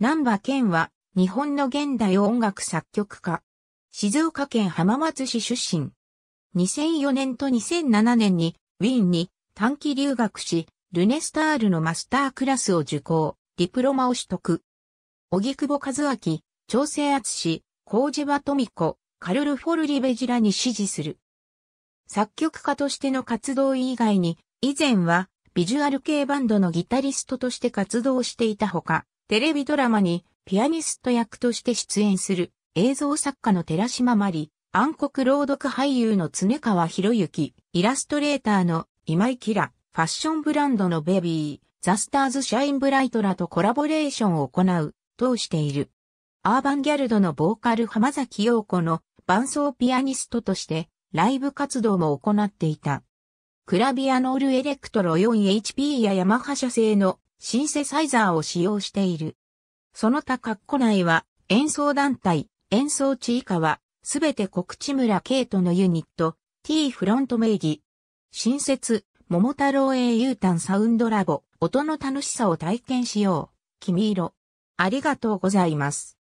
南波健は、日本の現代音楽作曲家。静岡県浜松市出身。2004年と2007年に、ウィーンに短期留学し、ルネスタールのマスタークラスを受講、ディプロマを取得。小木久保和明、調整厚氏、麹場富子、カルル・フォルリベジラに支持する。作曲家としての活動以外に、以前はビジュアル系バンドのギタリストとして活動していたほか、テレビドラマにピアニスト役として出演する映像作家の寺島まり、暗黒朗読俳優の常川博之、イラストレーターの今井キラ、ファッションブランドのベビー、ザスターズシャインブライトらとコラボレーションを行う、通している。アーバンギャルドのボーカル浜崎陽子の伴奏ピアニストとしてライブ活動も行っていた。クラビアノールエレクトロ 4HP やヤマハ社製のシンセサイザーを使用している。その他括弧内は演奏団体、演奏地以下は、すべて国地村ケイトのユニット、T フロント名義。新設、桃太郎英雄譚サウンドラボ、音の楽しさを体験しよう。君色。ありがとうございます。